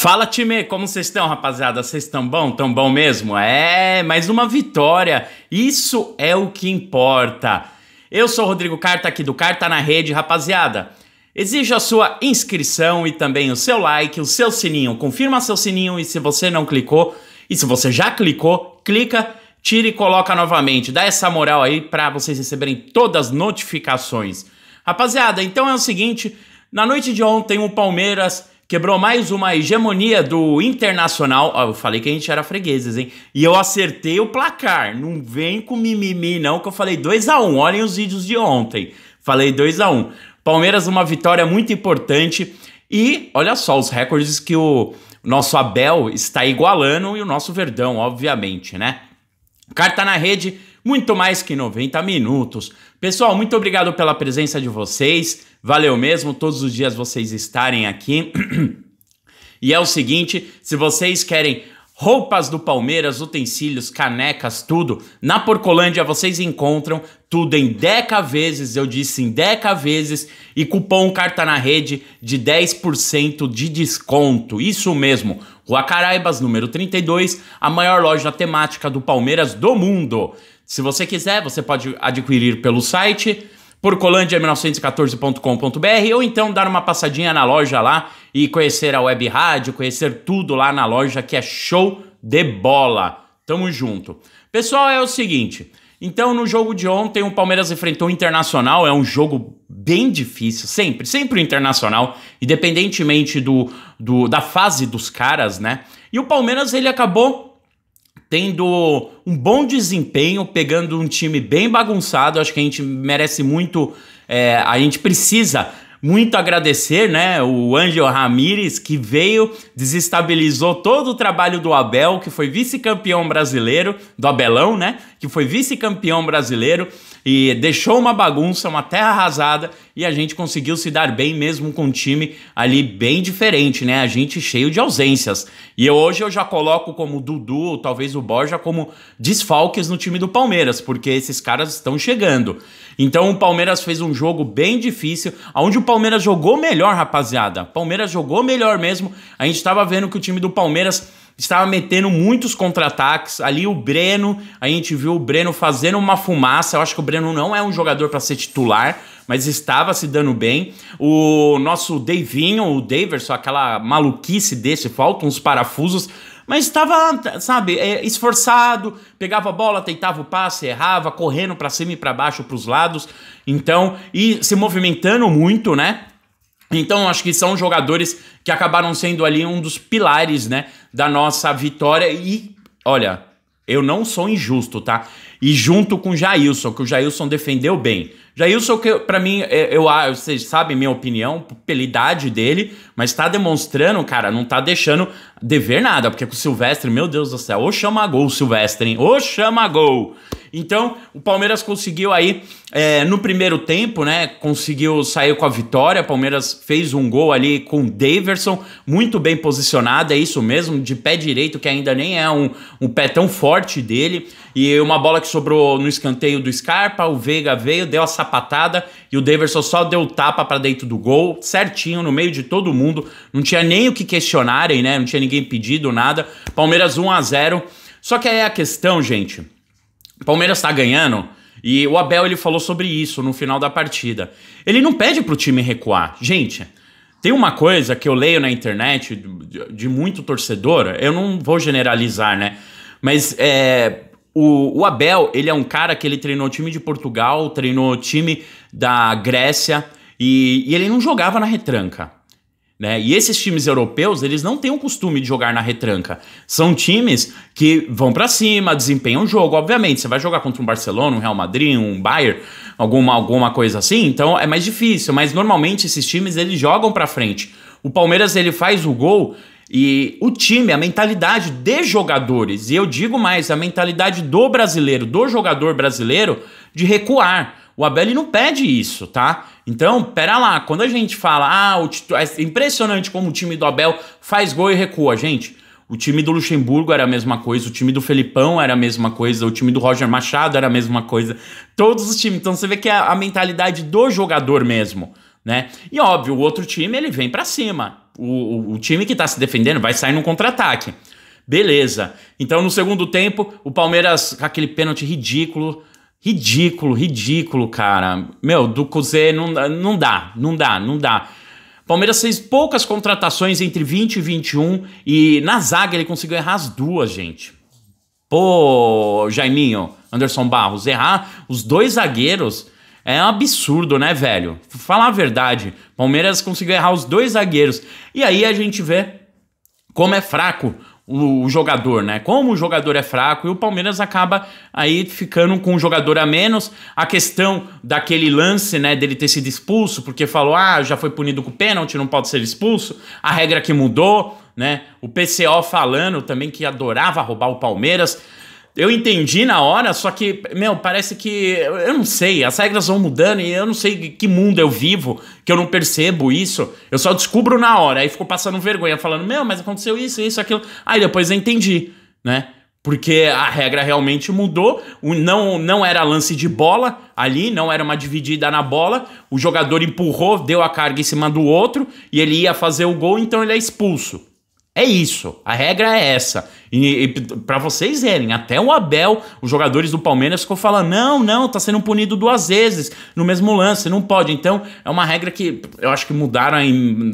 Fala time, como vocês estão, rapaziada? Vocês estão bom? Tão bom mesmo? É, mais uma vitória. Isso é o que importa. Eu sou o Rodrigo Carta aqui do Carta na Rede, rapaziada. Exijo a sua inscrição e também o seu like, o seu sininho. Confirma seu sininho e se você não clicou, e se você já clicou, clica, tira e coloca novamente. Dá essa moral aí para vocês receberem todas as notificações. Rapaziada, então é o seguinte, na noite de ontem o Palmeiras Quebrou mais uma hegemonia do Internacional. Ó, eu falei que a gente era fregueses, hein? E eu acertei o placar. Não vem com mimimi, não, que eu falei 2 a 1 um. Olhem os vídeos de ontem. Falei 2 a 1 um. Palmeiras, uma vitória muito importante. E olha só os recordes que o nosso Abel está igualando e o nosso Verdão, obviamente, né? Carta na rede, muito mais que 90 minutos. Pessoal, muito obrigado pela presença de vocês. Valeu mesmo todos os dias vocês estarem aqui. e é o seguinte, se vocês querem roupas do Palmeiras, utensílios, canecas, tudo. Na Porcolândia vocês encontram tudo em 10 vezes, eu disse em 10 vezes, e cupom Carta na Rede de 10% de desconto. Isso mesmo, Rua Caraibas, número 32, a maior loja temática do Palmeiras do mundo. Se você quiser, você pode adquirir pelo site por 1914combr ou então dar uma passadinha na loja lá e conhecer a web rádio, conhecer tudo lá na loja que é show de bola. Tamo junto. Pessoal, é o seguinte. Então, no jogo de ontem, o Palmeiras enfrentou o Internacional, é um jogo bem difícil, sempre, sempre o Internacional, independentemente do, do, da fase dos caras, né? E o Palmeiras, ele acabou tendo um bom desempenho, pegando um time bem bagunçado. Acho que a gente merece muito, é, a gente precisa muito agradecer, né? O Angel Ramírez, que veio, desestabilizou todo o trabalho do Abel, que foi vice-campeão brasileiro, do Abelão, né? Que foi vice-campeão brasileiro e deixou uma bagunça, uma terra arrasada e a gente conseguiu se dar bem mesmo com um time ali bem diferente, né? A gente cheio de ausências. E hoje eu já coloco como Dudu, ou talvez o Borja, como desfalques no time do Palmeiras, porque esses caras estão chegando. Então o Palmeiras fez um jogo bem difícil, onde o Palmeiras jogou melhor, rapaziada. Palmeiras jogou melhor mesmo. A gente estava vendo que o time do Palmeiras estava metendo muitos contra-ataques. Ali o Breno, a gente viu o Breno fazendo uma fumaça. Eu acho que o Breno não é um jogador para ser titular, mas estava se dando bem. O nosso Davinho, o Daverson, aquela maluquice desse, faltam uns parafusos. Mas estava, sabe, é, esforçado, pegava a bola, tentava o passe, errava, correndo para cima e para baixo, para os lados, então, e se movimentando muito, né? Então, acho que são jogadores que acabaram sendo ali um dos pilares, né, da nossa vitória. E, olha, eu não sou injusto, tá? E junto com o Jailson, que o Jailson defendeu bem. Jailson, que pra mim, é, eu, eu, vocês sabem minha opinião, pela idade dele, mas tá demonstrando, cara, não tá deixando dever nada, porque com o Silvestre, meu Deus do céu, ou chama gol Silvestre, hein? ou chama gol. Então, o Palmeiras conseguiu aí, é, no primeiro tempo, né? Conseguiu sair com a vitória. Palmeiras fez um gol ali com o Daverson, muito bem posicionado, é isso mesmo, de pé direito, que ainda nem é um, um pé tão forte dele. E uma bola que sobrou no escanteio do Scarpa, o Veiga veio, deu a sapatada e o Daverson só deu o tapa para dentro do gol, certinho, no meio de todo mundo. Não tinha nem o que questionarem, né? Não tinha ninguém pedido, nada. Palmeiras 1 a 0 Só que aí é a questão, gente. Palmeiras tá ganhando. E o Abel ele falou sobre isso no final da partida. Ele não pede pro time recuar. Gente, tem uma coisa que eu leio na internet de, de muito torcedor, eu não vou generalizar, né? Mas é, o, o, Abel, ele é um cara que ele treinou time de Portugal, treinou time da Grécia e, e ele não jogava na retranca. Né? E esses times europeus, eles não têm o costume de jogar na retranca. São times que vão para cima, desempenham o jogo, obviamente. Você vai jogar contra um Barcelona, um Real Madrid, um Bayern, alguma, alguma coisa assim, então é mais difícil, mas normalmente esses times eles jogam para frente. O Palmeiras ele faz o gol e o time, a mentalidade de jogadores, e eu digo mais, a mentalidade do brasileiro, do jogador brasileiro de recuar. O Abel não pede isso, tá? Então, pera lá, quando a gente fala, ah, é impressionante como o time do Abel faz gol e recua, gente. O time do Luxemburgo era a mesma coisa, o time do Felipão era a mesma coisa, o time do Roger Machado era a mesma coisa. Todos os times. Então você vê que é a mentalidade do jogador mesmo, né? E óbvio, o outro time ele vem para cima. O, o, o time que tá se defendendo vai sair no contra-ataque. Beleza. Então no segundo tempo, o Palmeiras, aquele pênalti ridículo, Ridículo, ridículo, cara. Meu, do Cusê não, não dá, não dá, não dá. Palmeiras fez poucas contratações entre 20 e 21 e na zaga ele conseguiu errar as duas, gente. Pô, Jaiminho, Anderson Barros, errar os dois zagueiros é um absurdo, né, velho? Falar a verdade, Palmeiras conseguiu errar os dois zagueiros. E aí a gente vê como é fraco o jogador, né? Como o jogador é fraco e o Palmeiras acaba aí ficando com um jogador a menos. A questão daquele lance, né, dele ter sido expulso, porque falou: "Ah, já foi punido com pênalti, não pode ser expulso". A regra que mudou, né? O PCO falando também que adorava roubar o Palmeiras. Eu entendi na hora, só que, meu, parece que. Eu não sei, as regras vão mudando e eu não sei que mundo eu vivo, que eu não percebo isso. Eu só descubro na hora. Aí fico passando vergonha, falando, meu, mas aconteceu isso, isso, aquilo. Aí depois eu entendi, né? Porque a regra realmente mudou, não, não era lance de bola ali, não era uma dividida na bola, o jogador empurrou, deu a carga em cima do outro e ele ia fazer o gol, então ele é expulso. É isso. A regra é essa. E, e para vocês verem, até o Abel, os jogadores do Palmeiras ficou falando: "Não, não, tá sendo punido duas vezes no mesmo lance, não pode". Então, é uma regra que eu acho que mudaram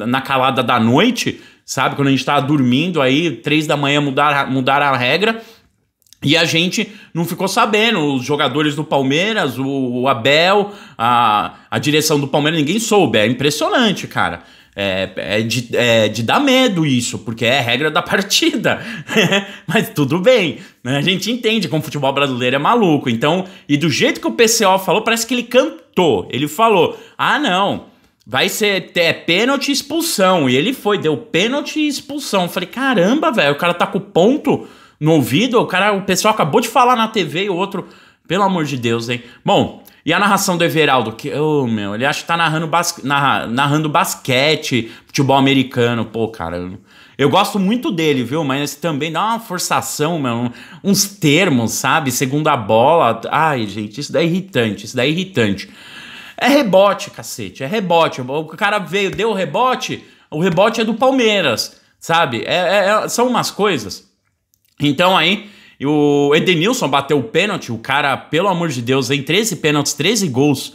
na calada da noite, sabe? Quando a gente tava tá dormindo aí, três da manhã mudar a regra. E a gente não ficou sabendo, os jogadores do Palmeiras, o, o Abel, a, a direção do Palmeiras, ninguém soube. É impressionante, cara. É, é, de, é de dar medo isso, porque é regra da partida. Mas tudo bem, né? A gente entende como o futebol brasileiro é maluco. Então, e do jeito que o PCO falou, parece que ele cantou. Ele falou: ah, não, vai ser é, pênalti e expulsão. E ele foi, deu pênalti e expulsão. Eu falei: caramba, velho, o cara tá com ponto no ouvido, o cara, o pessoal acabou de falar na TV e o outro. Pelo amor de Deus, hein? Bom, e a narração do Everaldo, que, oh, meu, ele acha que tá narrando, bas narra narrando basquete, futebol americano. Pô, cara, eu, gosto muito dele, viu? Mas também dá uma forçação, meu, uns termos, sabe? Segundo a bola. Ai, gente, isso daí é irritante, isso daí é irritante. É rebote, cacete, é rebote. O cara veio, deu o rebote, o rebote é do Palmeiras, sabe? é, é, é são umas coisas. Então aí e o Edenilson bateu o pênalti, o cara, pelo amor de Deus, em 13 pênaltis, 13 gols.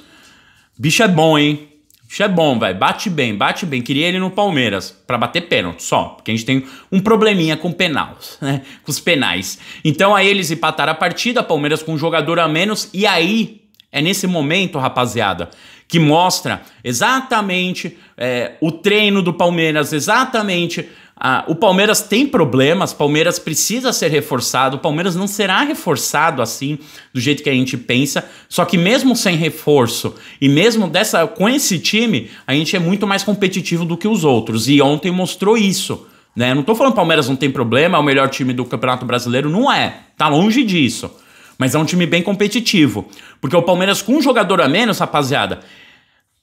Bicho é bom, hein? Bicho é bom, velho. Bate bem, bate bem. Queria ele no Palmeiras para bater pênalti só, porque a gente tem um probleminha com penais, né? Com os penais. Então aí eles empataram a partida, Palmeiras com um jogador a menos e aí é nesse momento, rapaziada, que mostra exatamente é, o treino do Palmeiras, exatamente ah, o Palmeiras tem problemas, Palmeiras precisa ser reforçado, o Palmeiras não será reforçado assim, do jeito que a gente pensa. Só que mesmo sem reforço e mesmo dessa com esse time, a gente é muito mais competitivo do que os outros. E ontem mostrou isso. Né? Não estou falando que o Palmeiras não tem problema, é o melhor time do Campeonato Brasileiro, não é. Tá longe disso. Mas é um time bem competitivo. Porque o Palmeiras, com um jogador a menos, rapaziada,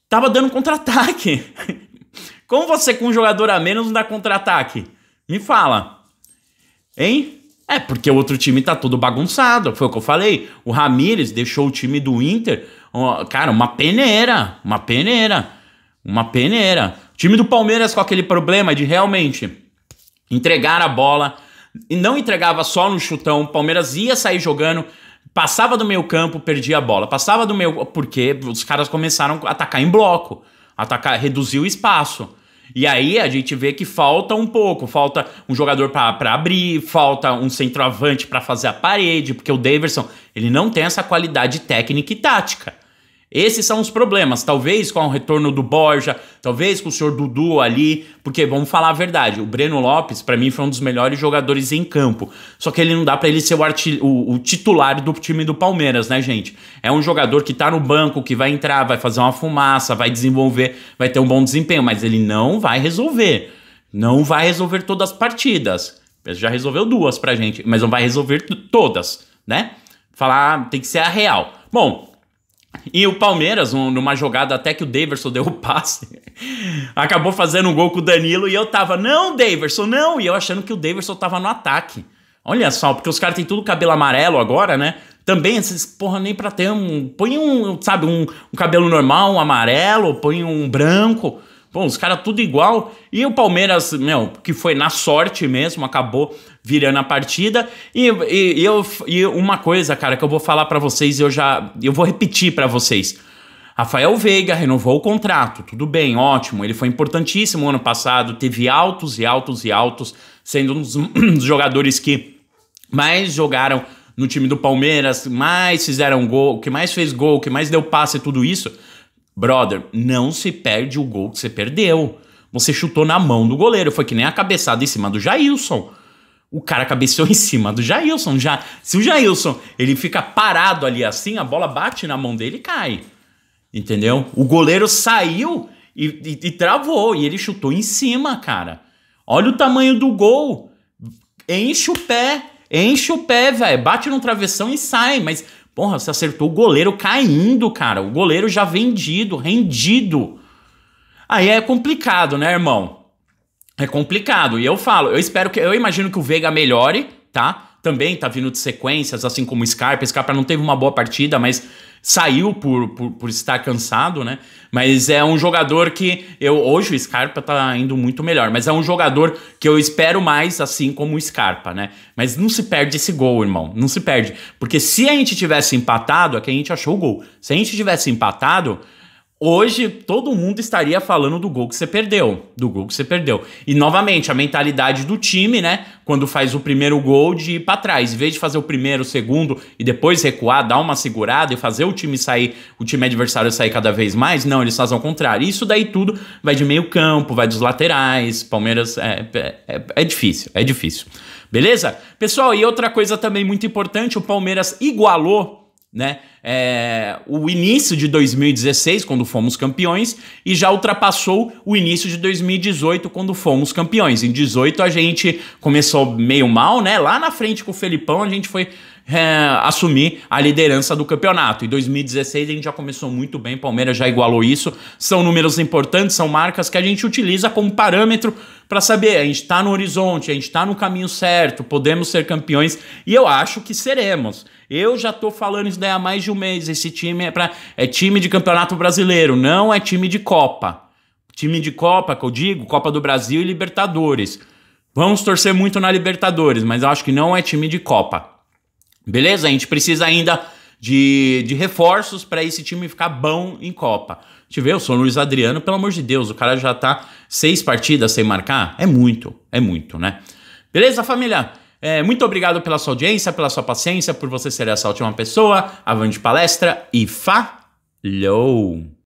tava dando contra-ataque. Como você com um jogador a menos não dá contra-ataque? Me fala. Hein? É, porque o outro time tá todo bagunçado. Foi o que eu falei. O Ramires deixou o time do Inter. cara, uma peneira. Uma peneira. Uma peneira. O time do Palmeiras com aquele problema de realmente entregar a bola. E não entregava só no chutão. O Palmeiras ia sair jogando. Passava do meio campo, perdia a bola. Passava do meio. Porque os caras começaram a atacar em bloco. Atacar, reduzir o espaço. E aí a gente vê que falta um pouco, falta um jogador para abrir, falta um centroavante para fazer a parede, porque o Daverson ele não tem essa qualidade técnica e tática. Esses são os problemas, talvez com o retorno do Borja, talvez com o senhor Dudu ali, porque vamos falar a verdade, o Breno Lopes para mim foi um dos melhores jogadores em campo. Só que ele não dá para ele ser o, o, o, titular do time do Palmeiras, né, gente? É um jogador que tá no banco, que vai entrar, vai fazer uma fumaça, vai desenvolver, vai ter um bom desempenho, mas ele não vai resolver. Não vai resolver todas as partidas. Ele já resolveu duas pra gente, mas não vai resolver todas, né? Falar, tem que ser a real. Bom, e o Palmeiras, um, numa jogada até que o Daverson deu o passe, acabou fazendo um gol com o Danilo e eu tava, não, Daverson, não! E eu achando que o Daverson tava no ataque. Olha só, porque os caras têm tudo cabelo amarelo agora, né? Também, esses, porra, nem pra ter um. Põe um, sabe, um, um cabelo normal, um amarelo, põe um branco. Bom, os caras tudo igual. E o Palmeiras, meu, que foi na sorte mesmo, acabou virando a partida. E, e, e eu, e uma coisa, cara, que eu vou falar para vocês, eu já. Eu vou repetir para vocês. Rafael Veiga renovou o contrato, tudo bem, ótimo. Ele foi importantíssimo ano passado, teve altos e altos e altos, sendo um dos, um dos jogadores que mais jogaram no time do Palmeiras, mais fizeram gol, que mais fez gol, que mais deu passe, tudo isso. Brother, não se perde o gol que você perdeu. Você chutou na mão do goleiro, foi que nem a cabeçada em cima do Jailson. O cara cabeceou em cima do Jailson. Já, se o Jailson ele fica parado ali assim, a bola bate na mão dele e cai. Entendeu? O goleiro saiu e, e, e travou. E ele chutou em cima, cara. Olha o tamanho do gol. Enche o pé. Enche o pé, velho. Bate no travessão e sai. Mas, porra, você acertou o goleiro caindo, cara. O goleiro já vendido, rendido. Aí é complicado, né, irmão? É complicado. E eu falo, eu espero que. Eu imagino que o Veiga melhore, tá? Também tá vindo de sequências, assim como o Scarpa. Scarpa não teve uma boa partida, mas saiu por, por, por, estar cansado, né? Mas é um jogador que eu hoje o Scarpa tá indo muito melhor, mas é um jogador que eu espero mais assim como o Scarpa, né? Mas não se perde esse gol, irmão, não se perde, porque se a gente tivesse empatado, é que a gente achou o gol. Se a gente tivesse empatado, Hoje todo mundo estaria falando do gol que você perdeu, do gol que você perdeu. E novamente, a mentalidade do time, né, quando faz o primeiro gol de ir para trás, em vez de fazer o primeiro, o segundo e depois recuar, dar uma segurada e fazer o time sair, o time adversário sair cada vez mais, não, eles fazem ao contrário. Isso daí tudo vai de meio campo, vai dos laterais. Palmeiras é, é, é, é difícil, é difícil. Beleza? Pessoal, e outra coisa também muito importante, o Palmeiras igualou né? É, o início de 2016, quando fomos campeões, e já ultrapassou o início de 2018, quando fomos campeões. Em 2018, a gente começou meio mal, né? Lá na frente com o Felipão a gente foi é, assumir a liderança do campeonato. Em 2016 a gente já começou muito bem, Palmeiras já igualou isso. São números importantes, são marcas que a gente utiliza como parâmetro para saber, a gente está no horizonte, a gente está no caminho certo, podemos ser campeões e eu acho que seremos. Eu já tô falando isso daí há mais de um mês. Esse time é, pra, é time de campeonato brasileiro, não é time de Copa. Time de Copa, que eu digo, Copa do Brasil e Libertadores. Vamos torcer muito na Libertadores, mas eu acho que não é time de Copa. Beleza? A gente precisa ainda de, de reforços para esse time ficar bom em Copa. Te vê, o São Adriano, pelo amor de Deus, o cara já tá seis partidas sem marcar? É muito, é muito, né? Beleza, família? É, muito obrigado pela sua audiência, pela sua paciência, por você ser essa última pessoa. Avante palestra e falhou!